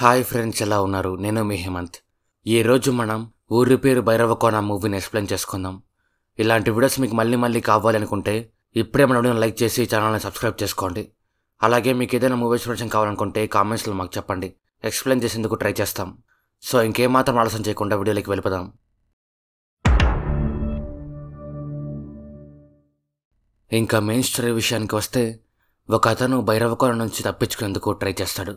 hi friends ఎలా ఉన్నారు నేను మీ హేమంత్ ఈరోజు మనం ఊరి పేరు భైరవకోన మూవీని ఎక్స్ప్లెయిన్ చేసుకుందాం ఇలాంటి వీడియోస్ మీకు మళ్ళీ మళ్ళీ కావాలనుకుంటే ఇప్పుడే మన వీడియోని లైక్ చేసి ఛానల్ని సబ్స్క్రైబ్ చేసుకోండి అలాగే మీకు ఏదైనా మూవీ ఎక్స్ప్లెనేషన్ కావాలనుకుంటే కామెంట్స్లో మాకు చెప్పండి ఎక్స్ప్లెయిన్ చేసేందుకు ట్రై చేస్తాం సో ఇంకేమాత్రం ఆలస్యం చేయకుండా వీడియోలోకి వెళ్ళిపోదాం ఇంకా మెయిన్ స్టోరీ విషయానికి వస్తే ఒక అతను భైరవకోన నుంచి తప్పించుకునేందుకు ట్రై చేస్తాడు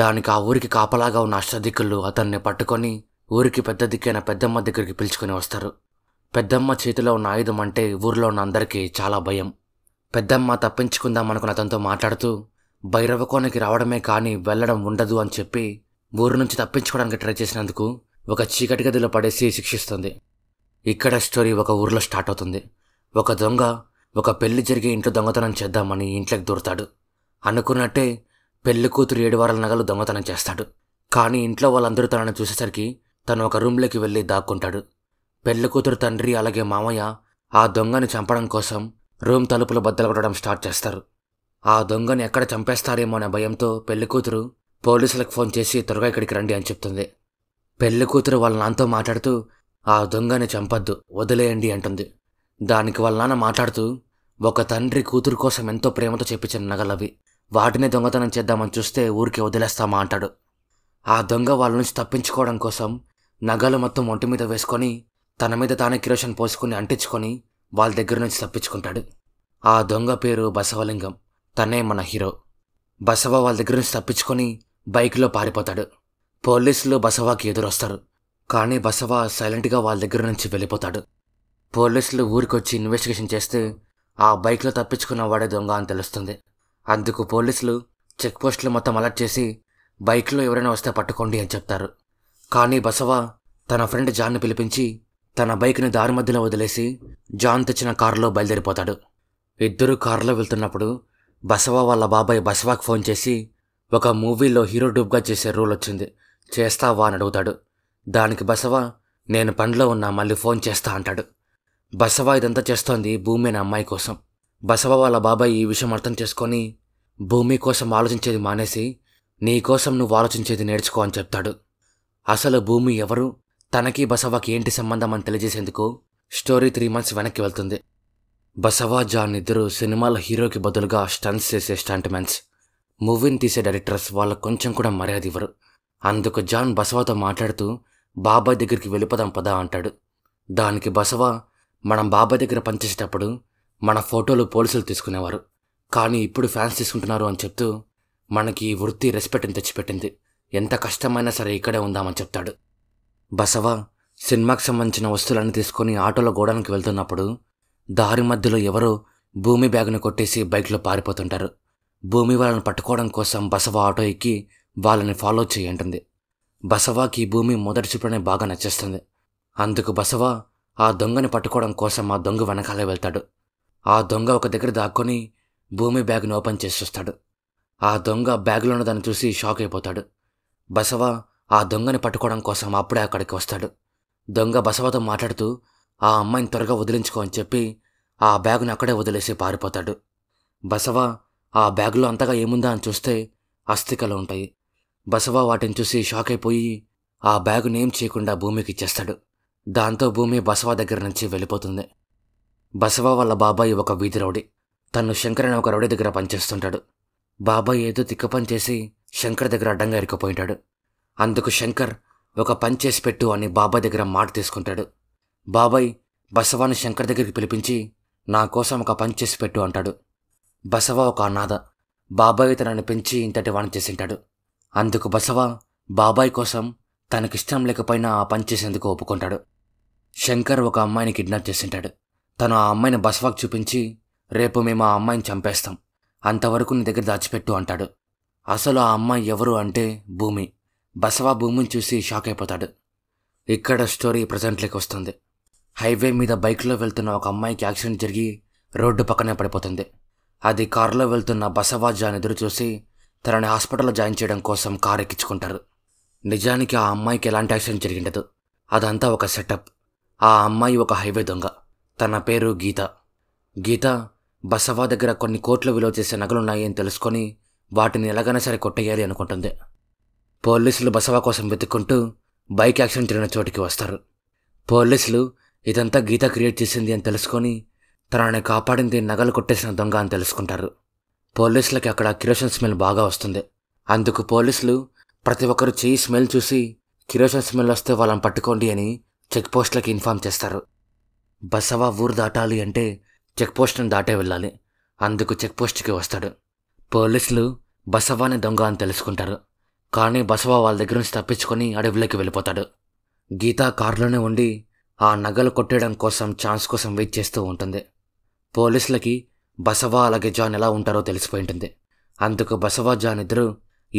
దానికి ఆ ఊరికి కాపలాగా ఉన్న అష్టదిక్కులు అతన్ని పట్టుకొని ఊరికి పెద్ద దిక్కైన పెద్దమ్మ దగ్గరికి పిలుచుకొని వస్తారు పెద్దమ్మ చేతిలో ఉన్న ఆయుధం అంటే ఊర్లో ఉన్న అందరికీ చాలా భయం పెద్దమ్మ తప్పించుకుందామనుకున్న అతనితో మాట్లాడుతూ భైరవకోనకి రావడమే కానీ వెళ్ళడం ఉండదు అని చెప్పి ఊరు నుంచి తప్పించుకోవడానికి ట్రై చేసినందుకు ఒక చీకటి గదిలో పడేసి శిక్షిస్తుంది ఇక్కడ స్టోరీ ఒక ఊర్లో స్టార్ట్ అవుతుంది ఒక దొంగ ఒక పెళ్లి జరిగే ఇంట్లో దొంగతనం చేద్దామని ఇంట్లోకి దూరతాడు అనుకున్నట్టే పెళ్లి కూతురు ఏడు వారాల నగలు దొంగతనం చేస్తాడు కానీ ఇంట్లో వాళ్ళందరూ తనను చూసేసరికి తను ఒక రూమ్లోకి వెళ్ళి దాక్కుంటాడు పెళ్లి కూతురు తండ్రి అలాగే మామయ్య ఆ దొంగని చంపడం కోసం రూమ్ తలుపులు బద్దలగొట్టడం స్టార్ట్ చేస్తారు ఆ దొంగని ఎక్కడ చంపేస్తారేమో అనే భయంతో పెళ్లి కూతురు పోలీసులకు ఫోన్ చేసి త్వరగా ఇక్కడికి రండి అని చెప్తుంది పెళ్లి కూతురు వాళ్ళ నాన్నతో మాట్లాడుతూ ఆ దొంగని చంపద్దు వదిలేయండి అంటుంది దానికి వాళ్ళ నాన్న మాట్లాడుతూ ఒక తండ్రి కూతురు కోసం ఎంతో ప్రేమతో చెప్పించిన నగలవి వాటినే దొంగతనం చేద్దామని చూస్తే ఊరికే వదిలేస్తామా అంటాడు ఆ దొంగ వాళ్ళ నుంచి తప్పించుకోవడం కోసం నగలు మొత్తం ఒంటి మీద వేసుకొని తన మీద తానే కిరోషన్ పోసుకుని అంటించుకొని వాళ్ళ దగ్గర నుంచి తప్పించుకుంటాడు ఆ దొంగ పేరు బసవలింగం తనే మన హీరో బసవ వాళ్ళ దగ్గర నుంచి తప్పించుకొని బైక్లో పారిపోతాడు పోలీసులు బసవాకి ఎదురొస్తారు కానీ బసవ సైలెంట్గా వాళ్ళ దగ్గర నుంచి వెళ్ళిపోతాడు పోలీసులు ఊరికొచ్చి ఇన్వెస్టిగేషన్ చేస్తే ఆ బైక్లో తప్పించుకున్న వాడే దొంగ అని తెలుస్తుంది అందుకు పోలీసులు చెక్పోస్టులు మొత్తం అలర్ట్ చేసి బైక్లో ఎవరైనా వస్తే పట్టుకోండి అని చెప్తారు కానీ బసవ తన ఫ్రెండ్ జాన్ను పిలిపించి తన బైక్ని దారి మధ్యలో వదిలేసి జాన్ తెచ్చిన కారులో బయలుదేరిపోతాడు ఇద్దరు కారులో వెళ్తున్నప్పుడు బసవ వాళ్ళ బాబాయ్ బసవాకు ఫోన్ చేసి ఒక మూవీలో హీరో డూబ్గా చేసే రూల్ వచ్చింది చేస్తావా అని అడుగుతాడు దానికి బసవ నేను పనిలో ఉన్నా మళ్ళీ ఫోన్ చేస్తా అంటాడు బసవ ఇదంతా చేస్తోంది భూమి అనే అమ్మాయి కోసం బసవ వాళ్ళ బాబాయ్ ఈ విషయం అర్థం చేసుకొని భూమి కోసం ఆలోచించేది మానేసి నీ కోసం నువ్వు ఆలోచించేది నేర్చుకో అని చెప్తాడు అసలు భూమి ఎవరు తనకి బసవాకి ఏంటి సంబంధం అని తెలియజేసేందుకు స్టోరీ త్రీ మంత్స్ వెనక్కి వెళ్తుంది బసవా జాన్ ఇద్దరు సినిమాల హీరోకి బదులుగా స్టన్స్ చేసే స్టంట్మెన్స్ మూవీని తీసే డైరెక్టర్స్ వాళ్ళ కొంచెం కూడా మర్యాద ఇవ్వరు అందుకు జాన్ బసవాతో మాట్లాడుతూ బాబాయ్ దగ్గరికి వెళ్ళిపోదాం పదా అంటాడు దానికి బసవా మనం బాబాయ్ దగ్గర పనిచేసేటప్పుడు మన ఫోటోలు పోలీసులు తీసుకునేవారు కానీ ఇప్పుడు ఫ్యాన్స్ తీసుకుంటున్నారు అని చెప్తూ మనకి వృత్తి రెస్పెక్ట్ని తెచ్చిపెట్టింది ఎంత కష్టమైనా సరే ఇక్కడే ఉందామని చెప్తాడు బసవ సినిమాకి సంబంధించిన వస్తువులన్నీ తీసుకొని ఆటోలో గోడానికి వెళ్తున్నప్పుడు దారి మధ్యలో ఎవరో భూమి బ్యాగ్ను కొట్టేసి బైక్లో పారిపోతుంటారు భూమి వాళ్ళని పట్టుకోవడం కోసం బసవ ఆటో ఎక్కి వాళ్ళని ఫాలో చేయంటుంది బసవాకి భూమి మొదటి చూపునే బాగా నచ్చేస్తుంది అందుకు బసవ ఆ దొంగని పట్టుకోవడం కోసం ఆ దొంగ వెనకాలే వెళ్తాడు ఆ దొంగ ఒక దగ్గర దాక్కొని భూమి బ్యాగ్ను ఓపెన్ చేసి చూస్తాడు ఆ దొంగ బ్యాగ్లో ఉన్నదాన్ని చూసి షాక్ అయిపోతాడు బసవ ఆ దొంగని పట్టుకోవడం కోసం అప్పుడే అక్కడికి వస్తాడు దొంగ బసవతో మాట్లాడుతూ ఆ అమ్మాయిని త్వరగా వదిలించుకో అని చెప్పి ఆ బ్యాగును అక్కడే వదిలేసి పారిపోతాడు బసవ ఆ బ్యాగ్లో అంతగా ఏముందా అని చూస్తే అస్థికలు ఉంటాయి బసవ వాటిని చూసి షాక్ అయిపోయి ఆ బ్యాగును ఏం చేయకుండా భూమికి ఇచ్చేస్తాడు దాంతో భూమి బసవ దగ్గర నుంచి వెళ్ళిపోతుంది బసవ వాళ్ళ బాబాయ్ ఒక వీధి రౌడీ తను శంకర్ అనే ఒక రౌడీ దగ్గర పనిచేస్తుంటాడు బాబాయ్ ఏదో తిక్క పని చేసి శంకర్ దగ్గర అడ్డంగా ఇరుక్కుపోయింటాడు అందుకు శంకర్ ఒక పని చేసి పెట్టు అని బాబాయ్ దగ్గర మాట తీసుకుంటాడు బాబాయ్ బసవాని శంకర్ దగ్గరికి పిలిపించి నా కోసం ఒక పని చేసి పెట్టు అంటాడు బసవ ఒక అనాథ బాబాయ్ తనని పెంచి ఇంతటి వాణి చేసింటాడు అందుకు బసవ బాబాయ్ కోసం తనకిష్టం లేకపోయినా ఆ పని చేసేందుకు ఒప్పుకుంటాడు శంకర్ ఒక అమ్మాయిని కిడ్నాప్ చేసింటాడు తను ఆ అమ్మాయిని బసవాకు చూపించి రేపు మేము ఆ అమ్మాయిని చంపేస్తాం అంతవరకు నీ దగ్గర దాచిపెట్టు అంటాడు అసలు ఆ అమ్మాయి ఎవరు అంటే భూమి బసవా భూమిని చూసి షాక్ అయిపోతాడు ఇక్కడ స్టోరీ ప్రజెంట్లోకి వస్తుంది హైవే మీద బైక్లో వెళ్తున్న ఒక అమ్మాయికి యాక్సిడెంట్ జరిగి రోడ్డు పక్కనే పడిపోతుంది అది కారులో వెళ్తున్న బసవాజాన్ ఎదురు చూసి తనని హాస్పిటల్లో జాయిన్ చేయడం కోసం కారు ఎక్కించుకుంటారు నిజానికి ఆ అమ్మాయికి ఎలాంటి యాక్సిడెంట్ జరిగిండదు అదంతా ఒక సెటప్ ఆ అమ్మాయి ఒక హైవే దొంగ తన పేరు గీత గీత బసవా దగ్గర కొన్ని కోట్ల విలువ చేసే నగలున్నాయి అని తెలుసుకొని వాటిని ఎలాగైనా సరే కొట్టేయాలి అనుకుంటుంది పోలీసులు బసవా కోసం వెతుక్కుంటూ బైక్ యాక్సిడెంట్ జరిగిన చోటికి వస్తారు పోలీసులు ఇదంతా గీత క్రియేట్ చేసింది అని తెలుసుకొని తనని కాపాడింది నగలు కొట్టేసిన దొంగ అని తెలుసుకుంటారు పోలీసులకి అక్కడ కిరోషన్ స్మెల్ బాగా వస్తుంది అందుకు పోలీసులు ప్రతి ఒక్కరు చేయి స్మెల్ చూసి కిరోషన్ స్మెల్ వస్తే వాళ్ళని పట్టుకోండి అని చెక్ పోస్ట్లకి ఇన్ఫామ్ చేస్తారు బసవా ఊరు దాటాలి అంటే చెక్ పోస్ట్ను దాటే వెళ్ళాలి అందుకు చెక్ పోస్ట్కి వస్తాడు పోలీసులు బసవాని దొంగ అని తెలుసుకుంటారు కానీ బసవా వాళ్ళ దగ్గర నుంచి తప్పించుకొని అడవిలోకి వెళ్ళిపోతాడు గీత కారులోనే ఉండి ఆ నగలు కొట్టేయడం కోసం ఛాన్స్ కోసం వెయిట్ చేస్తూ ఉంటుంది పోలీసులకి బసవా అలాగే జాన్ ఎలా ఉంటారో తెలిసిపోయి ఉంటుంది అందుకు బసవా జాన్ ఇద్దరు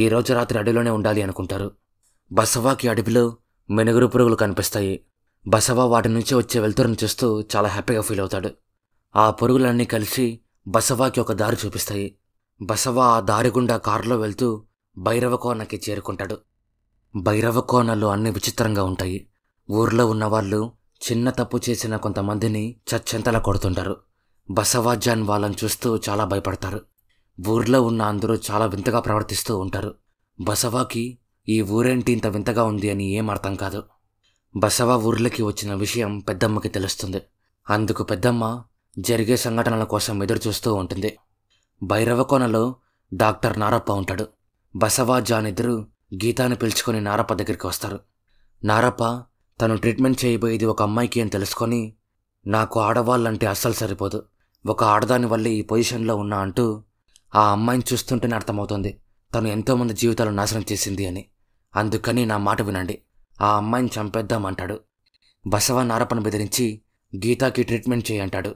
ఈ రోజు రాత్రి అడవిలోనే ఉండాలి అనుకుంటారు బసవాకి అడవిలో మెనుగురు పురుగులు కనిపిస్తాయి బసవా వాటి నుంచి వచ్చే వెలుతురును చూస్తూ చాలా హ్యాపీగా ఫీల్ అవుతాడు ఆ పురుగులన్నీ కలిసి బసవాకి ఒక దారి చూపిస్తాయి బసవా ఆ దారి గుండా కారులో వెళ్తూ భైరవకోనకి చేరుకుంటాడు భైరవకోనలు అన్ని విచిత్రంగా ఉంటాయి ఊర్లో ఉన్నవాళ్ళు చిన్న తప్పు చేసిన కొంతమందిని చచ్చెంతల కొడుతుంటారు బసవాజాన్ వాళ్ళని చూస్తూ చాలా భయపడతారు ఊర్లో ఉన్న అందరూ చాలా వింతగా ప్రవర్తిస్తూ ఉంటారు బసవాకి ఈ ఊరేంటి ఇంత వింతగా ఉంది అని ఏం అర్థం కాదు బసవా ఊర్లోకి వచ్చిన విషయం పెద్దమ్మకి తెలుస్తుంది అందుకు పెద్దమ్మ జరిగే సంఘటనల కోసం ఎదురుచూస్తూ ఉంటుంది భైరవకోనలో డాక్టర్ నారప్ప ఉంటాడు బసవా జాన్ ఇద్దరు గీతాను పిలుచుకొని నారప్ప దగ్గరికి వస్తారు నారప్ప తను ట్రీట్మెంట్ చేయబోయేది ఒక అమ్మాయికి అని తెలుసుకొని నాకు ఆడవాళ్ళంటే అస్సలు సరిపోదు ఒక ఆడదాని వల్ల ఈ పొజిషన్లో ఉన్నా అంటూ ఆ అమ్మాయిని చూస్తుంటేనే అర్థమవుతుంది తను ఎంతోమంది జీవితాలు నాశనం చేసింది అని అందుకని నా మాట వినండి ఆ అమ్మాయిని చంపేద్దామంటాడు బసవ నారప్పను బెదిరించి గీతాకి ట్రీట్మెంట్ చేయంటాడు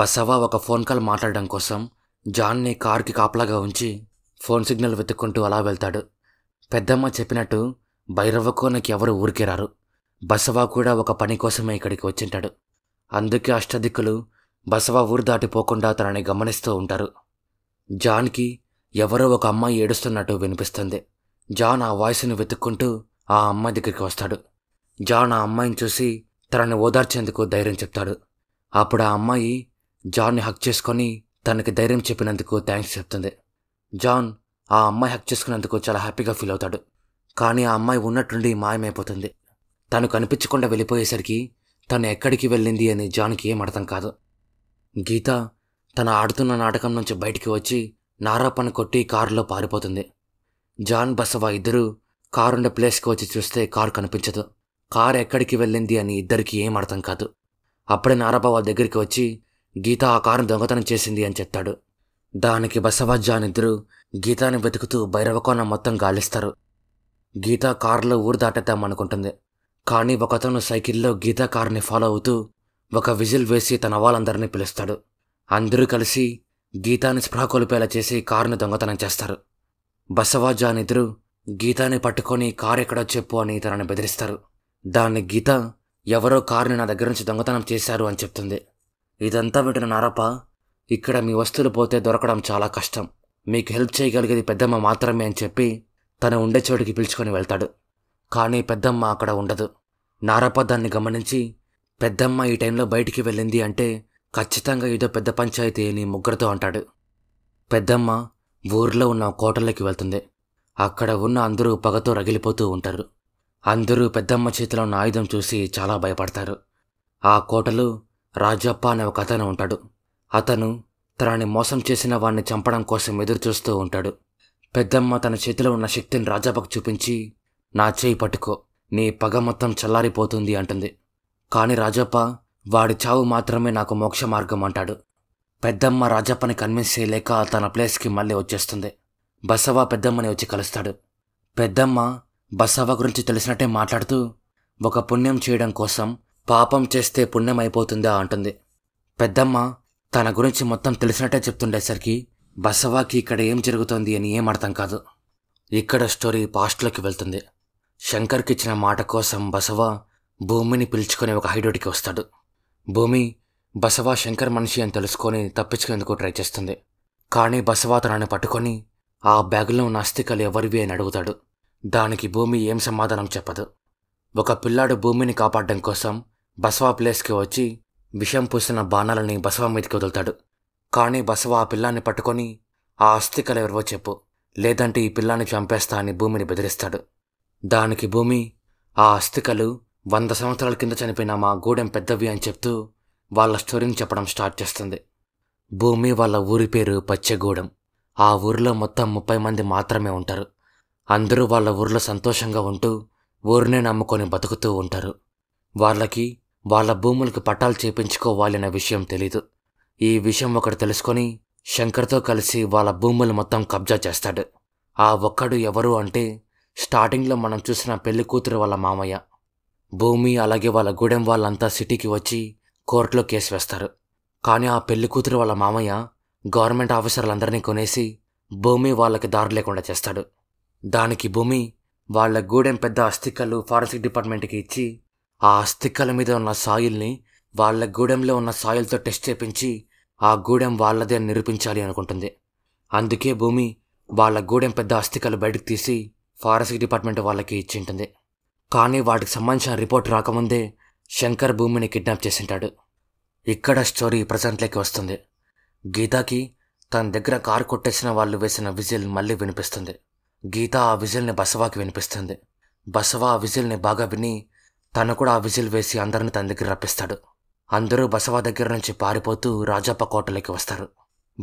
బసవ ఒక ఫోన్ కాల్ మాట్లాడడం కోసం జాన్ని కార్కి కాపలాగా ఉంచి ఫోన్ సిగ్నల్ వెతుక్కుంటూ అలా వెళ్తాడు పెద్దమ్మ చెప్పినట్టు నాకు ఎవరు ఊరికిరారు బసవ కూడా ఒక పని కోసమే ఇక్కడికి వచ్చింటాడు అందుకే అష్టదిక్కులు బసవ ఊరు దాటిపోకుండా తనని గమనిస్తూ ఉంటారు జాన్కి ఎవరో ఒక అమ్మాయి ఏడుస్తున్నట్టు వినిపిస్తుంది జాన్ ఆ వాయిస్ను వెతుక్కుంటూ ఆ అమ్మాయి దగ్గరికి వస్తాడు జాన్ ఆ అమ్మాయిని చూసి తనని ఓదార్చేందుకు ధైర్యం చెప్తాడు అప్పుడు ఆ అమ్మాయి జాన్ని హక్ చేసుకొని తనకి ధైర్యం చెప్పినందుకు థ్యాంక్స్ చెప్తుంది జాన్ ఆ అమ్మాయి హక్ చేసుకున్నందుకు చాలా హ్యాపీగా ఫీల్ అవుతాడు కానీ ఆ అమ్మాయి ఉన్నట్టుండి మాయమైపోతుంది తను కనిపించకుండా వెళ్ళిపోయేసరికి తను ఎక్కడికి వెళ్ళింది అని జాన్కి ఏం అర్థం కాదు గీత తన ఆడుతున్న నాటకం నుంచి బయటికి వచ్చి నారాపన కొట్టి కారులో పారిపోతుంది జాన్ బసవ ఇద్దరూ కారుండే ప్లేస్కి వచ్చి చూస్తే కారు కనిపించదు కారు ఎక్కడికి వెళ్ళింది అని ఇద్దరికి ఏం అర్థం కాదు అప్పుడే నారాబా వాళ్ళ దగ్గరికి వచ్చి గీత ఆ కారును దొంగతనం చేసింది అని చెప్తాడు దానికి బసవజ్జానిద్దరూ గీతాని వెతుకుతూ భైరవకోన మొత్తం గాలిస్తారు గీత కారులో ఊరు దాటేద్దామనుకుంటుంది కానీ ఒకతను సైకిల్లో గీతా కారుని ఫాలో అవుతూ ఒక విజిల్ వేసి తన వాళ్ళందరినీ పిలుస్తాడు అందరూ కలిసి గీతాని స్పృహ కొలిపేలా చేసి కారును దొంగతనం చేస్తారు బసవాజానిద్దరూ గీతాని పట్టుకొని కారు ఎక్కడో చెప్పు అని తనని బెదిరిస్తారు దాన్ని గీత ఎవరో కారుని నా దగ్గర నుంచి దొంగతనం చేశారు అని చెప్తుంది ఇదంతా వింటున్న నరప ఇక్కడ మీ వస్తువులు పోతే దొరకడం చాలా కష్టం మీకు హెల్ప్ చేయగలిగేది పెద్దమ్మ మాత్రమే అని చెప్పి తను ఉండే చోటికి పిలుచుకొని వెళ్తాడు కానీ పెద్దమ్మ అక్కడ ఉండదు నారప్ప దాన్ని గమనించి పెద్దమ్మ ఈ టైంలో బయటికి వెళ్ళింది అంటే ఖచ్చితంగా ఏదో పెద్ద పంచాయతీ అని ముగ్గురితో అంటాడు పెద్దమ్మ ఊర్లో ఉన్న కోటల్లోకి వెళ్తుంది అక్కడ ఉన్న అందరూ పగతో రగిలిపోతూ ఉంటారు అందరూ పెద్దమ్మ చేతిలో ఉన్న ఆయుధం చూసి చాలా భయపడతారు ఆ కోటలు రాజప్ప అనే ఒక అతను ఉంటాడు అతను తనని మోసం చేసిన వాడిని చంపడం కోసం ఎదురుచూస్తూ ఉంటాడు పెద్దమ్మ తన చేతిలో ఉన్న శక్తిని రాజాపకు చూపించి నా చేయి పట్టుకో నీ పగ మొత్తం చల్లారిపోతుంది అంటుంది కాని రాజప్ప వాడి చావు మాత్రమే నాకు మోక్ష మార్గం అంటాడు పెద్దమ్మ రాజప్పని కన్విన్స్ చేయలేక తన ప్లేస్కి మళ్ళీ వచ్చేస్తుంది బసవ పెద్దమ్మని వచ్చి కలుస్తాడు పెద్దమ్మ బసవ గురించి తెలిసినట్టే మాట్లాడుతూ ఒక పుణ్యం చేయడం కోసం పాపం చేస్తే పుణ్యం అయిపోతుందా అంటుంది పెద్దమ్మ తన గురించి మొత్తం తెలిసినట్టే చెప్తుండేసరికి బసవాకి ఇక్కడ ఏం జరుగుతోంది అని ఏం అర్థం కాదు ఇక్కడ స్టోరీ పాస్ట్లోకి వెళ్తుంది శంకర్కి ఇచ్చిన మాట కోసం బసవ భూమిని పిలుచుకొని ఒక హైడోటికి వస్తాడు భూమి బసవ శంకర్ మనిషి అని తెలుసుకొని తప్పించుకునేందుకు ట్రై చేస్తుంది కానీ బసవా తనని పట్టుకొని ఆ బ్యాగులో ఉన్న అస్థికలు ఎవరివి అని అడుగుతాడు దానికి భూమి ఏం సమాధానం చెప్పదు ఒక పిల్లాడు భూమిని కాపాడడం కోసం బసవా ప్లేస్కి వచ్చి విషం పూసిన బాణాలని బసవ మీదకి వదులుతాడు కానీ బసవ ఆ పిల్లాన్ని పట్టుకొని ఆ అస్థికలు ఎవరివో చెప్పు లేదంటే ఈ పిల్లాన్ని చంపేస్తా అని భూమిని బెదిరిస్తాడు దానికి భూమి ఆ అస్థికలు వంద సంవత్సరాల కింద చనిపోయిన మా గూడెం పెద్దవి అని చెప్తూ వాళ్ళ స్టోరీని చెప్పడం స్టార్ట్ చేస్తుంది భూమి వాళ్ళ ఊరి పేరు పచ్చగూడెం ఆ ఊరిలో మొత్తం ముప్పై మంది మాత్రమే ఉంటారు అందరూ వాళ్ళ ఊరిలో సంతోషంగా ఉంటూ ఊరినే నమ్ముకొని బతుకుతూ ఉంటారు వాళ్ళకి వాళ్ళ భూములకు పట్టాలు చేపించుకోవాలన్న విషయం తెలీదు ఈ విషయం ఒకడు తెలుసుకొని శంకర్తో కలిసి వాళ్ళ భూములు మొత్తం కబ్జా చేస్తాడు ఆ ఒక్కడు ఎవరు అంటే స్టార్టింగ్లో మనం చూసిన పెళ్లి కూతురు వాళ్ళ మామయ్య భూమి అలాగే వాళ్ళ గూడెం వాళ్ళంతా సిటీకి వచ్చి కోర్టులో కేసు వేస్తారు కానీ ఆ పెళ్లి కూతురు వాళ్ళ మామయ్య గవర్నమెంట్ ఆఫీసర్లందరినీ కొనేసి భూమి వాళ్ళకి దారి లేకుండా చేస్తాడు దానికి భూమి వాళ్ళ గూడెం పెద్ద అస్థికలు ఫారెన్సిక్ డిపార్ట్మెంట్కి ఇచ్చి ఆ అస్థికల మీద ఉన్న సాయిల్ని వాళ్ళ గూడెంలో ఉన్న సాయిల్తో టెస్ట్ చేపించి ఆ గూడెం వాళ్ళదే అని నిరూపించాలి అనుకుంటుంది అందుకే భూమి వాళ్ళ గూడెం పెద్ద అస్థికలు బయటకు తీసి ఫారెస్ట్ డిపార్ట్మెంట్ వాళ్ళకి ఇచ్చింటుంది కానీ వాటికి సంబంధించిన రిపోర్ట్ రాకముందే శంకర్ భూమిని కిడ్నాప్ చేసింటాడు ఇక్కడ స్టోరీ ప్రజెంట్లోకి వస్తుంది గీతాకి తన దగ్గర కారు కొట్టేసిన వాళ్ళు వేసిన విజిల్ మళ్ళీ వినిపిస్తుంది గీత ఆ విజిల్ని బసవాకి వినిపిస్తుంది బసవా ఆ విజిల్ని బాగా విని తను కూడా ఆ విజిల్ వేసి అందరిని తన దగ్గర రప్పిస్తాడు అందరూ బసవ దగ్గర నుంచి పారిపోతూ రాజప్ప కోటలోకి వస్తారు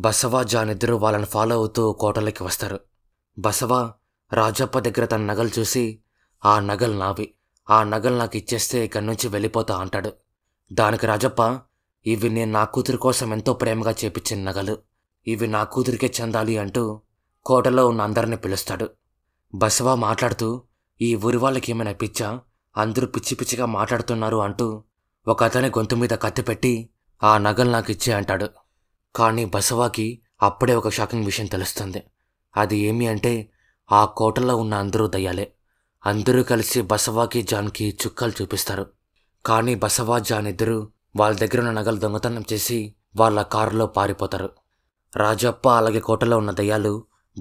బసవ జానిద్దరూ వాళ్ళని ఫాలో అవుతూ కోటలోకి వస్తారు బసవ రాజప్ప దగ్గర తన నగలు చూసి ఆ నగలు నావి ఆ నగలు నాకు ఇచ్చేస్తే ఇక్కడి నుంచి వెళ్ళిపోతా అంటాడు దానికి రాజప్ప ఇవి నేను నా కూతురు కోసం ఎంతో ప్రేమగా చేపించిన నగలు ఇవి నా కూతురికే చెందాలి అంటూ కోటలో ఉన్న అందరిని పిలుస్తాడు బసవ మాట్లాడుతూ ఈ ఊరి వాళ్ళకి ఏమైనా పిచ్చా అందరూ పిచ్చి పిచ్చిగా మాట్లాడుతున్నారు అంటూ ఒక అతని గొంతు మీద కత్తి పెట్టి ఆ నగలు నాకు ఇచ్చే అంటాడు కానీ బసవాకి అప్పుడే ఒక షాకింగ్ విషయం తెలుస్తుంది అది ఏమి అంటే ఆ కోటలో ఉన్న అందరూ దయ్యాలే అందరూ కలిసి బసవాకి జాన్కి చుక్కలు చూపిస్తారు కానీ బసవా జాన్ ఇద్దరు వాళ్ళ దగ్గర ఉన్న నగలు దొంగతనం చేసి వాళ్ళ కారులో పారిపోతారు రాజప్ప అలాగే కోటలో ఉన్న దయ్యాలు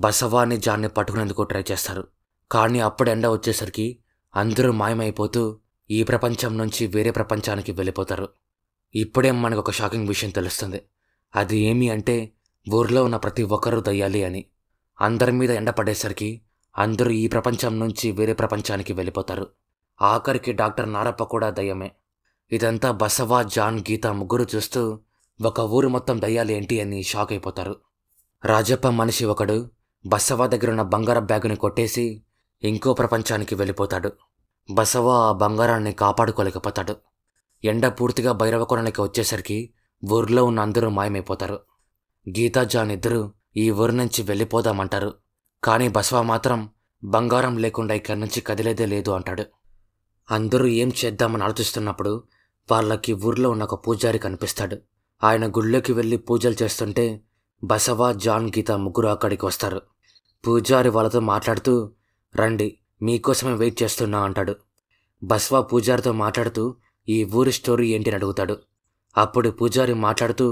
బసవాని జాన్ని పట్టుకునేందుకు ట్రై చేస్తారు కానీ అప్పుడు ఎండ వచ్చేసరికి అందరూ మాయమైపోతూ ఈ ప్రపంచం నుంచి వేరే ప్రపంచానికి వెళ్ళిపోతారు ఇప్పుడే మనకు ఒక షాకింగ్ విషయం తెలుస్తుంది అది ఏమి అంటే ఊర్లో ఉన్న ప్రతి ఒక్కరూ దయ్యాలి అని అందరి మీద ఎండ పడేసరికి అందరూ ఈ ప్రపంచం నుంచి వేరే ప్రపంచానికి వెళ్ళిపోతారు ఆఖరికి డాక్టర్ నారప్ప కూడా దయ్యమే ఇదంతా బసవ జాన్ గీత ముగ్గురు చూస్తూ ఒక ఊరు మొత్తం దయ్యాలి ఏంటి అని షాక్ అయిపోతారు రాజప్ప మనిషి ఒకడు బసవ దగ్గరున్న బంగారం బ్యాగుని కొట్టేసి ఇంకో ప్రపంచానికి వెళ్ళిపోతాడు బసవ ఆ బంగారాన్ని కాపాడుకోలేకపోతాడు ఎండ పూర్తిగా భైరవకొరణకి వచ్చేసరికి ఊర్లో ఉన్న అందరూ మాయమైపోతారు గీతా జాన్ ఇద్దరూ ఈ ఊరి నుంచి వెళ్ళిపోదామంటారు కానీ బసవ మాత్రం బంగారం లేకుండా ఇక్కడి నుంచి కదిలేదే లేదు అంటాడు అందరూ ఏం చేద్దామని ఆలోచిస్తున్నప్పుడు వాళ్ళకి ఊర్లో ఉన్న ఒక పూజారి కనిపిస్తాడు ఆయన గుళ్ళోకి వెళ్ళి పూజలు చేస్తుంటే బసవ జాన్ గీత ముగ్గురు అక్కడికి వస్తారు పూజారి వాళ్ళతో మాట్లాడుతూ రండి మీకోసమే వెయిట్ చేస్తున్నా అంటాడు బస్వా పూజారితో మాట్లాడుతూ ఈ ఊరి స్టోరీ ఏంటి అని అడుగుతాడు అప్పుడు పూజారి మాట్లాడుతూ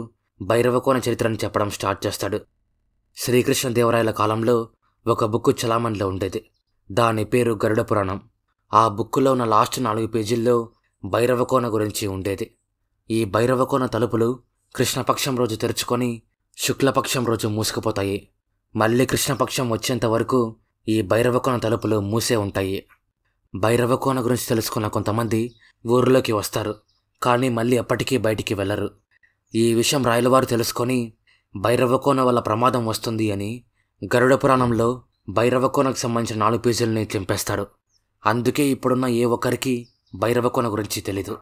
భైరవకోన చరిత్రను చెప్పడం స్టార్ట్ చేస్తాడు శ్రీకృష్ణదేవరాయల కాలంలో ఒక బుక్ చలామణిలో ఉండేది దాని పేరు గరుడ పురాణం ఆ బుక్కులో ఉన్న లాస్ట్ నాలుగు పేజీల్లో భైరవకోన గురించి ఉండేది ఈ భైరవకోన తలుపులు కృష్ణపక్షం రోజు తెరుచుకొని శుక్లపక్షం రోజు మూసుకుపోతాయి మళ్ళీ కృష్ణపక్షం వచ్చేంత వరకు ఈ భైరవకోన తలుపులు మూసే ఉంటాయి భైరవకోన గురించి తెలుసుకున్న కొంతమంది ఊరిలోకి వస్తారు కానీ మళ్ళీ ఎప్పటికీ బయటికి వెళ్ళరు ఈ విషయం రాయలవారు తెలుసుకొని భైరవకోన వల్ల ప్రమాదం వస్తుంది అని గరుడ పురాణంలో భైరవకోనకు సంబంధించిన నాలుగు పేజీలని చంపేస్తాడు అందుకే ఇప్పుడున్న ఏ ఒక్కరికి భైరవకోన గురించి తెలీదు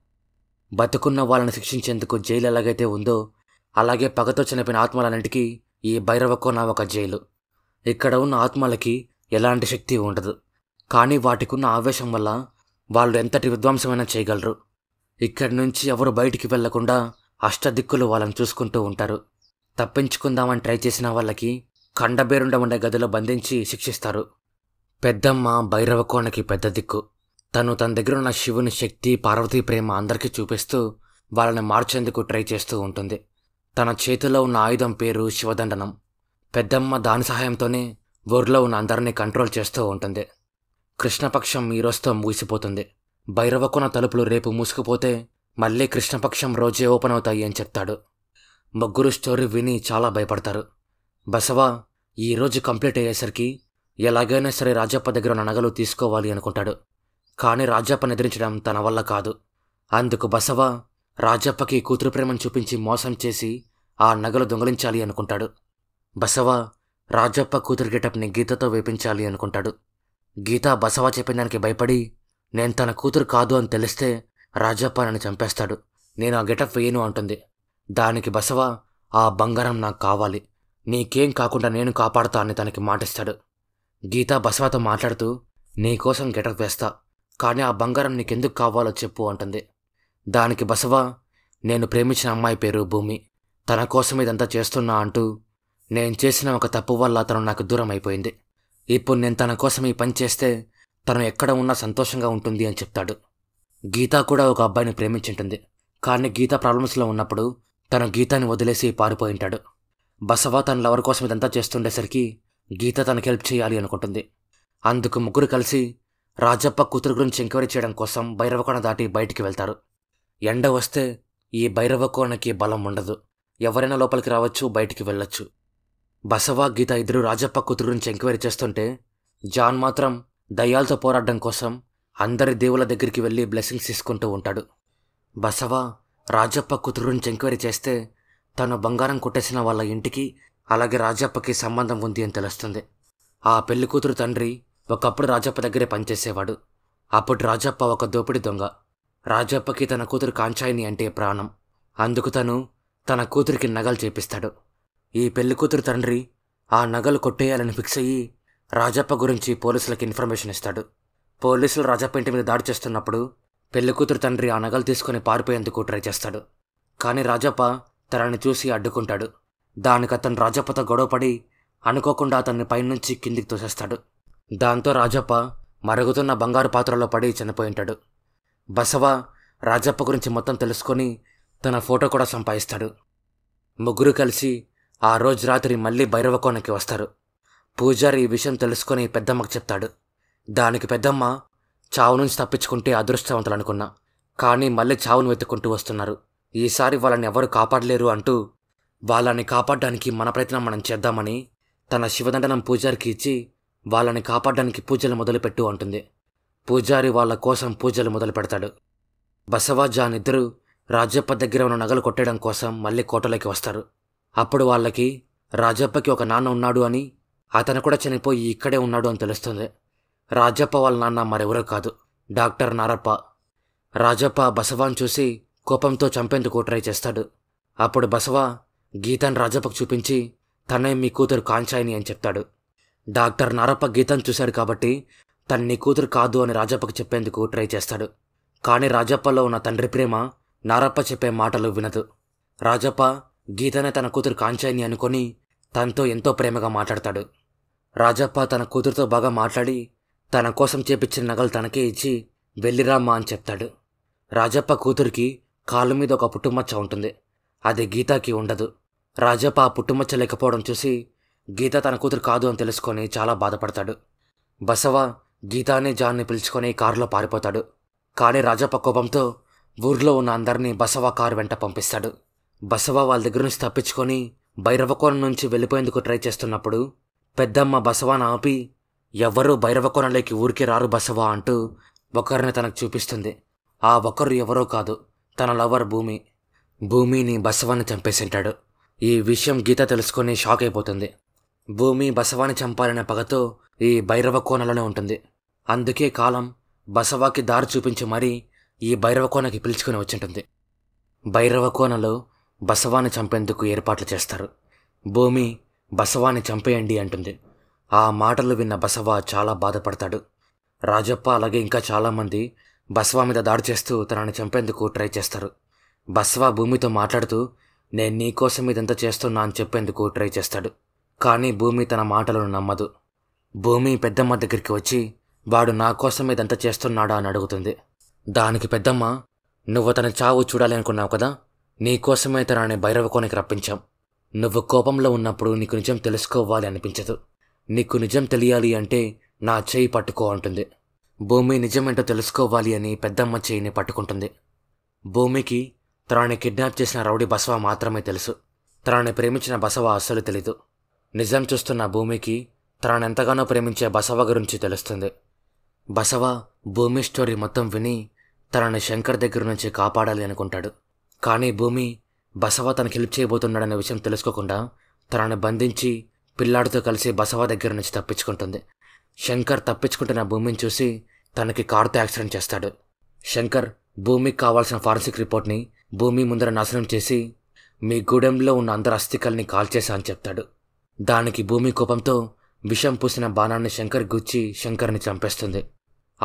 బతుకున్న వాళ్ళని శిక్షించేందుకు జైలు ఎలాగైతే ఉందో అలాగే పగతో చనిపోయిన ఆత్మలన్నింటికీ ఈ భైరవకోన ఒక జైలు ఇక్కడ ఉన్న ఆత్మలకి ఎలాంటి శక్తి ఉండదు కానీ వాటికున్న ఆవేశం వల్ల వాళ్ళు ఎంతటి విధ్వంసమైనా చేయగలరు ఇక్కడి నుంచి ఎవరు బయటికి వెళ్లకుండా అష్టదిక్కులు వాళ్ళని చూసుకుంటూ ఉంటారు తప్పించుకుందామని ట్రై చేసిన వాళ్ళకి కండబేరుండ ఉండే గదిలో బంధించి శిక్షిస్తారు పెద్దమ్మ భైరవకోణకి పెద్ద దిక్కు తను తన దగ్గర ఉన్న శివుని శక్తి పార్వతీ ప్రేమ అందరికీ చూపిస్తూ వాళ్ళని మార్చేందుకు ట్రై చేస్తూ ఉంటుంది తన చేతిలో ఉన్న ఆయుధం పేరు శివదండనం పెద్దమ్మ దాని సహాయంతోనే ఊర్లో ఉన్న అందరినీ కంట్రోల్ చేస్తూ ఉంటుంది కృష్ణపక్షం ఈరోజుతో ముగిసిపోతుంది భైరవకున తలుపులు రేపు మూసుకుపోతే మళ్ళీ కృష్ణపక్షం రోజే ఓపెన్ అవుతాయి అని చెప్తాడు ముగ్గురు స్టోరీ విని చాలా భయపడతారు ఈ ఈరోజు కంప్లీట్ అయ్యేసరికి ఎలాగైనా సరే రాజప్ప దగ్గర నగలు తీసుకోవాలి అనుకుంటాడు కానీ రాజప్ప నిద్రించడం తన వల్ల కాదు అందుకు బసవ రాజప్పకి కూతురు ప్రేమను చూపించి మోసం చేసి ఆ నగలు దొంగలించాలి అనుకుంటాడు బసవ రాజప్ప కూతురు గెటప్ని గీతతో వేపించాలి అనుకుంటాడు గీత బసవా చెప్పినానికి దానికి భయపడి నేను తన కూతురు కాదు అని తెలిస్తే రాజప్ప నన్ను చంపేస్తాడు నేను ఆ గెటప్ వేయను అంటుంది దానికి బసవ ఆ బంగారం నాకు కావాలి నీకేం కాకుండా నేను కాపాడుతా అని తనకి మాటిస్తాడు గీత బసవతో మాట్లాడుతూ నీకోసం గెటప్ వేస్తా కానీ ఆ బంగారం నీకెందుకు కావాలో చెప్పు అంటుంది దానికి బసవ నేను ప్రేమించిన అమ్మాయి పేరు భూమి తన కోసం ఇదంతా చేస్తున్నా అంటూ నేను చేసిన ఒక తప్పు వల్ల అతను నాకు దూరం అయిపోయింది ఇప్పుడు నేను తన కోసం ఈ పని చేస్తే తను ఎక్కడ ఉన్నా సంతోషంగా ఉంటుంది అని చెప్తాడు గీత కూడా ఒక అబ్బాయిని ప్రేమించుంటుంది కానీ గీత ప్రాబ్లమ్స్లో ఉన్నప్పుడు తను గీతాని వదిలేసి పారిపోయింటాడు బసవ తన లవర్ కోసం ఇదంతా చేస్తుండేసరికి గీత తనకి హెల్ప్ చేయాలి అనుకుంటుంది అందుకు ముగ్గురు కలిసి రాజప్ప కూతురు గురించి ఎంక్వైరీ చేయడం కోసం భైరవకోణ దాటి బయటికి వెళ్తారు ఎండ వస్తే ఈ భైరవకోణకి బలం ఉండదు ఎవరైనా లోపలికి రావచ్చు బయటికి వెళ్ళొచ్చు బసవ గీత ఇద్దరు రాజప్ప కూతురు గురించి ఎంక్వైరీ చేస్తుంటే జాన్ మాత్రం దయ్యాలతో పోరాడడం కోసం అందరి దేవుల దగ్గరికి వెళ్ళి బ్లెస్సింగ్స్ తీసుకుంటూ ఉంటాడు బసవ రాజప్ప కూతురు గురించి ఎంక్వైరీ చేస్తే తను బంగారం కొట్టేసిన వాళ్ళ ఇంటికి అలాగే రాజప్పకి సంబంధం ఉంది అని తెలుస్తుంది ఆ పెళ్లి కూతురు తండ్రి ఒకప్పుడు రాజప్ప దగ్గరే పనిచేసేవాడు అప్పుడు రాజప్ప ఒక దోపిడి దొంగ రాజప్పకి తన కూతురు కాంచాయిని అంటే ప్రాణం అందుకు తను తన కూతురికి నగలు చేపిస్తాడు ఈ పెళ్ళికూతురు తండ్రి ఆ నగలు కొట్టేయాలని ఫిక్స్ అయ్యి రాజప్ప గురించి పోలీసులకు ఇన్ఫర్మేషన్ ఇస్తాడు పోలీసులు రాజప్ప ఇంటి మీద దాడి చేస్తున్నప్పుడు పెళ్ళికూతురు తండ్రి ఆ నగలు తీసుకుని పారిపోయేందుకు ట్రై చేస్తాడు కానీ రాజప్ప తనని చూసి అడ్డుకుంటాడు దానికి అతను రాజప్పతో గొడవపడి అనుకోకుండా అతన్ని పైనుంచి కిందికి తోసేస్తాడు దాంతో రాజప్ప మరుగుతున్న బంగారు పాత్రలో పడి చనిపోయి ఉంటాడు బసవ రాజప్ప గురించి మొత్తం తెలుసుకొని తన ఫోటో కూడా సంపాదిస్తాడు ముగ్గురు కలిసి ఆ రోజు రాత్రి మళ్ళీ భైరవకోనకి వస్తారు పూజారి ఈ విషయం తెలుసుకొని పెద్దమ్మకు చెప్తాడు దానికి పెద్దమ్మ చావు నుంచి తప్పించుకుంటే అదృష్టవంతులు అనుకున్నా కానీ మళ్ళీ చావును వెతుక్కుంటూ వస్తున్నారు ఈసారి వాళ్ళని ఎవరు కాపాడలేరు అంటూ వాళ్ళని కాపాడడానికి మన ప్రయత్నం మనం చేద్దామని తన శివదండనం పూజారికి ఇచ్చి వాళ్ళని కాపాడడానికి పూజలు మొదలుపెట్టు అంటుంది పూజారి వాళ్ళ కోసం పూజలు మొదలు పెడతాడు బసవాజాన్ ఇద్దరు రాజప్ప దగ్గర ఉన్న నగలు కొట్టడం కోసం మళ్ళీ కోటలోకి వస్తారు అప్పుడు వాళ్ళకి రాజప్పకి ఒక నాన్న ఉన్నాడు అని అతను కూడా చనిపోయి ఇక్కడే ఉన్నాడు అని తెలుస్తుంది రాజప్ప వాళ్ళ నాన్న మరెవరో కాదు డాక్టర్ నారప్ప రాజప్ప బసవాన్ చూసి కోపంతో చంపేందుకు ట్రై చేస్తాడు అప్పుడు బసవ గీతాన్ని రాజప్పకు చూపించి తనే మీ కూతురు కాంచాయిని అని చెప్తాడు డాక్టర్ నారప్ప గీతాన్ని చూశాడు కాబట్టి తను నీ కూతురు కాదు అని రాజప్పకు చెప్పేందుకు ట్రై చేస్తాడు కానీ రాజప్పలో ఉన్న తండ్రి ప్రేమ నారప్ప చెప్పే మాటలు వినదు రాజప్ప గీతనే తన కూతురు కాంచాయిని అనుకొని తనతో ఎంతో ప్రేమగా మాట్లాడతాడు రాజప్ప తన కూతురుతో బాగా మాట్లాడి తన కోసం చేపించిన నగలు తనకే ఇచ్చి వెళ్ళిరామ్మా అని చెప్తాడు రాజప్ప కూతురికి కాళ్ళ మీద ఒక పుట్టుమచ్చ ఉంటుంది అది గీతాకి ఉండదు రాజప్ప ఆ పుట్టుమచ్చ లేకపోవడం చూసి గీత తన కూతురు కాదు అని తెలుసుకొని చాలా బాధపడతాడు బసవ గీతాని జాన్ని పిలుచుకొని కారులో పారిపోతాడు కానీ రాజప్ప కోపంతో ఊర్లో ఉన్న అందరినీ బసవ కారు వెంట పంపిస్తాడు బసవ వాళ్ళ దగ్గర నుంచి తప్పించుకొని భైరవకోణం నుంచి వెళ్ళిపోయేందుకు ట్రై చేస్తున్నప్పుడు పెద్దమ్మ బసవాను ఆపి ఎవ్వరూ భైరవకోణంలోకి ఊరికే రారు బసవా అంటూ ఒకరిని తనకు చూపిస్తుంది ఆ ఒకరు ఎవరో కాదు తన లవర్ భూమి భూమిని బసవాన్ని చంపేసింటాడు ఈ విషయం గీత తెలుసుకొని షాక్ అయిపోతుంది భూమి బసవాన్ని చంపాలనే పగతో ఈ భైరవ కోణలోనే ఉంటుంది అందుకే కాలం బసవాకి దారి చూపించి మరీ ఈ భైరవ కోణకి పిలుచుకుని వచ్చింటుంది భైరవ కోణలో బసవాన్ని చంపేందుకు ఏర్పాట్లు చేస్తారు భూమి బసవాన్ని చంపేయండి అంటుంది ఆ మాటలు విన్న బసవ చాలా బాధపడతాడు రాజప్ప అలాగే ఇంకా చాలామంది బసవా మీద దాడి చేస్తూ తనని చంపేందుకు ట్రై చేస్తారు బసవా భూమితో మాట్లాడుతూ నేను నీకోసం ఇదంతా చేస్తున్నా అని చెప్పేందుకు ట్రై చేస్తాడు కానీ భూమి తన మాటలను నమ్మదు భూమి పెద్దమ్మ దగ్గరికి వచ్చి వాడు నా కోసం ఇదంతా చేస్తున్నాడా అని అడుగుతుంది దానికి పెద్దమ్మ నువ్వు తన చావు చూడాలనుకున్నావు కదా నీకోసమే తనని భైరవకోనికి రప్పించాం నువ్వు కోపంలో ఉన్నప్పుడు నీకు నిజం తెలుసుకోవాలి అనిపించదు నీకు నిజం తెలియాలి అంటే నా చేయి పట్టుకో అంటుంది భూమి నిజమేంటో తెలుసుకోవాలి అని పెద్దమ్మ చేయిని పట్టుకుంటుంది భూమికి తనని కిడ్నాప్ చేసిన రౌడీ బసవ మాత్రమే తెలుసు తనని ప్రేమించిన బసవ అస్సలు తెలీదు నిజం చూస్తున్న భూమికి ఎంతగానో ప్రేమించే బసవ గురించి తెలుస్తుంది బసవ భూమి స్టోరీ మొత్తం విని తనని శంకర్ దగ్గర నుంచి కాపాడాలి అనుకుంటాడు కానీ భూమి బసవ తనకి హెల్ప్ చేయబోతున్నాడనే విషయం తెలుసుకోకుండా తనని బంధించి పిల్లాడితో కలిసి బసవ దగ్గర నుంచి తప్పించుకుంటుంది శంకర్ తప్పించుకుంటున్న భూమిని చూసి తనకి కారుతో యాక్సిడెంట్ చేస్తాడు శంకర్ భూమికి కావాల్సిన ఫారెన్సిక్ రిపోర్ట్ని భూమి ముందర నాశనం చేసి మీ గూడెంలో ఉన్న అందరి అస్థికల్ని కాల్చేశా అని చెప్తాడు దానికి భూమి కోపంతో విషం పూసిన బాణాన్ని శంకర్ గుచ్చి శంకర్ని చంపేస్తుంది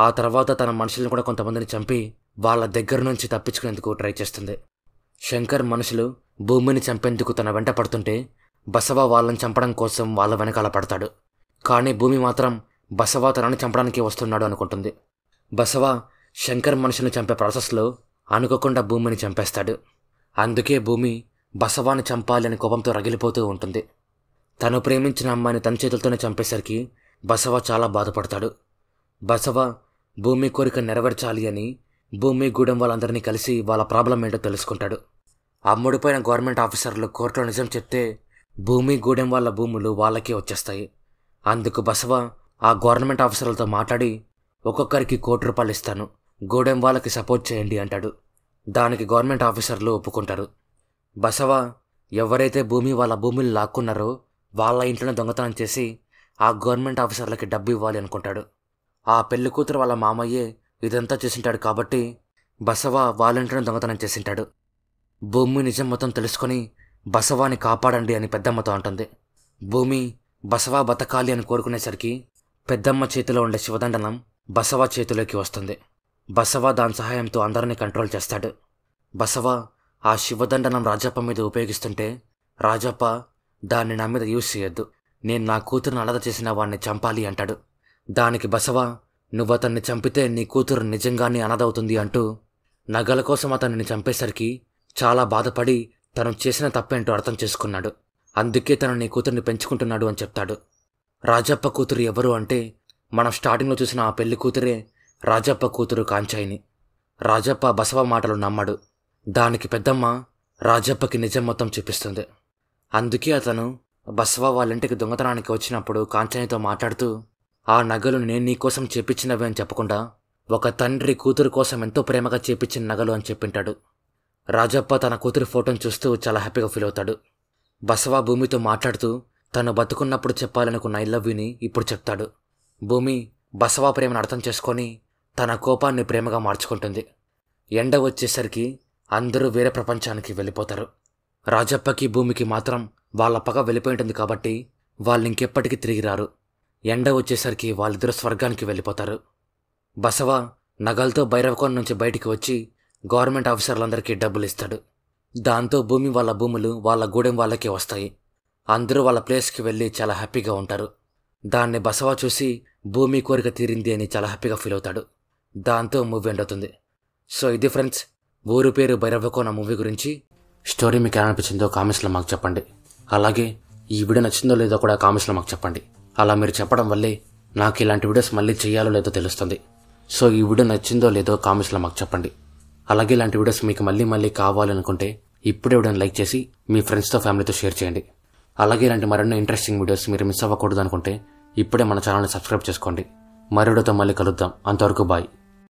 ఆ తర్వాత తన మనుషులను కూడా కొంతమందిని చంపి వాళ్ళ దగ్గర నుంచి తప్పించుకునేందుకు ట్రై చేస్తుంది శంకర్ మనుషులు భూమిని చంపేందుకు తన వెంట పడుతుంటే బసవ వాళ్ళని చంపడం కోసం వాళ్ళ వెనకాల పడతాడు కానీ భూమి మాత్రం బసవ తనని చంపడానికి వస్తున్నాడు అనుకుంటుంది బసవ శంకర్ మనుషులను చంపే ప్రాసెస్లో అనుకోకుండా భూమిని చంపేస్తాడు అందుకే భూమి చంపాలి చంపాలని కోపంతో రగిలిపోతూ ఉంటుంది తను ప్రేమించిన అమ్మాయిని తన చేతులతోనే చంపేసరికి బసవ చాలా బాధపడతాడు బసవ భూమి కోరిక నెరవేర్చాలి అని భూమి గూడెం వాళ్ళందరినీ కలిసి వాళ్ళ ప్రాబ్లం ఏంటో తెలుసుకుంటాడు అమ్ముడిపోయిన గవర్నమెంట్ ఆఫీసర్లు కోర్టులో నిజం చెప్తే భూమి గూడెం వాళ్ళ భూములు వాళ్ళకే వచ్చేస్తాయి అందుకు బసవ ఆ గవర్నమెంట్ ఆఫీసర్లతో మాట్లాడి ఒక్కొక్కరికి కోటి రూపాయలు ఇస్తాను గూడెం వాళ్ళకి సపోర్ట్ చేయండి అంటాడు దానికి గవర్నమెంట్ ఆఫీసర్లు ఒప్పుకుంటారు బసవ ఎవరైతే భూమి వాళ్ళ భూమిని లాక్కున్నారో వాళ్ళ ఇంట్లోనే దొంగతనం చేసి ఆ గవర్నమెంట్ ఆఫీసర్లకి డబ్బు ఇవ్వాలి అనుకుంటాడు ఆ పెళ్లి కూతురు వాళ్ళ మామయ్యే ఇదంతా చేసింటాడు కాబట్టి బసవ వాలంటీర్ను దొంగతనం చేసింటాడు భూమి నిజం మొత్తం తెలుసుకొని బసవాని కాపాడండి అని పెద్దమ్మతో అంటుంది భూమి బసవ బతకాలి అని కోరుకునేసరికి పెద్దమ్మ చేతిలో ఉండే శివదండనం బసవ చేతిలోకి వస్తుంది బసవ దాని సహాయంతో అందరినీ కంట్రోల్ చేస్తాడు బసవ ఆ శివదండనం రాజప్ప మీద ఉపయోగిస్తుంటే రాజప్ప దాన్ని నా మీద యూజ్ చేయొద్దు నేను నా కూతురును అలద చేసిన వాడిని చంపాలి అంటాడు దానికి బసవ నువ్వు అతన్ని చంపితే నీ కూతురు నిజంగానే అనదవుతుంది అంటూ నగల కోసం అతన్ని చంపేసరికి చాలా బాధపడి తను చేసిన తప్పేంటో అర్థం చేసుకున్నాడు అందుకే తను నీ కూతుర్ని పెంచుకుంటున్నాడు అని చెప్తాడు రాజప్ప కూతురు ఎవరు అంటే మనం స్టార్టింగ్లో చూసిన ఆ పెళ్లి కూతురే రాజప్ప కూతురు కాంచాయిని రాజప్ప బసవ మాటలు నమ్మాడు దానికి పెద్దమ్మ రాజప్పకి నిజం మొత్తం చూపిస్తుంది అందుకే అతను బసవ వాళ్ళ ఇంటికి దొంగతనానికి వచ్చినప్పుడు కాంచాయితో మాట్లాడుతూ ఆ నగలు నేను నీకోసం చేపించినవి అని చెప్పకుండా ఒక తండ్రి కూతురు కోసం ఎంతో ప్రేమగా చేపించిన నగలు అని చెప్పింటాడు రాజప్ప తన కూతురి ఫోటోను చూస్తూ చాలా హ్యాపీగా ఫీల్ అవుతాడు బసవా భూమితో మాట్లాడుతూ తను బతుకున్నప్పుడు చెప్పాలనుకున్న ఐ లవ్ యూని ఇప్పుడు చెప్తాడు భూమి బసవా ప్రేమను అర్థం చేసుకొని తన కోపాన్ని ప్రేమగా మార్చుకుంటుంది ఎండ వచ్చేసరికి అందరూ వేరే ప్రపంచానికి వెళ్ళిపోతారు రాజప్పకి భూమికి మాత్రం వాళ్ళ పగ వెళ్ళిపోయి ఉంటుంది కాబట్టి వాళ్ళు ఇంకెప్పటికీ తిరిగి రారు ఎండ వచ్చేసరికి వాళ్ళిద్దరూ స్వర్గానికి వెళ్ళిపోతారు బసవ నగలతో భైరవకోన నుంచి బయటికి వచ్చి గవర్నమెంట్ ఆఫీసర్లందరికీ డబ్బులు ఇస్తాడు దాంతో భూమి వాళ్ళ భూములు వాళ్ళ గూడెం వాళ్ళకి వస్తాయి అందరూ వాళ్ళ ప్లేస్కి వెళ్ళి చాలా హ్యాపీగా ఉంటారు దాన్ని బసవా చూసి భూమి కోరిక తీరింది అని చాలా హ్యాపీగా ఫీల్ అవుతాడు దాంతో మూవీ ఎండ్ అవుతుంది సో ఇది ఫ్రెండ్స్ ఊరు పేరు భైరవకోన మూవీ గురించి స్టోరీ మీకు ఎలా అనిపించిందో కామెంట్స్లో మాకు చెప్పండి అలాగే ఈ వీడియో నచ్చిందో లేదో కూడా కామెంట్స్లో మాకు చెప్పండి అలా మీరు చెప్పడం వల్లే నాకు ఇలాంటి వీడియోస్ మళ్ళీ చేయాలో లేదో తెలుస్తుంది సో ఈ వీడియో నచ్చిందో లేదో కామెంట్స్లో మాకు చెప్పండి అలాగే ఇలాంటి వీడియోస్ మీకు మళ్ళీ మళ్ళీ కావాలనుకుంటే ఇప్పుడే వీడియోని లైక్ చేసి మీ ఫ్రెండ్స్తో ఫ్యామిలీతో షేర్ చేయండి అలాగే ఇలాంటి మరెన్నో ఇంట్రెస్టింగ్ వీడియోస్ మీరు మిస్ అవ్వకూడదు అనుకుంటే ఇప్పుడే మన ఛానల్ని సబ్స్క్రైబ్ చేసుకోండి మరో మళ్ళీ కలుద్దాం అంతవరకు బాయ్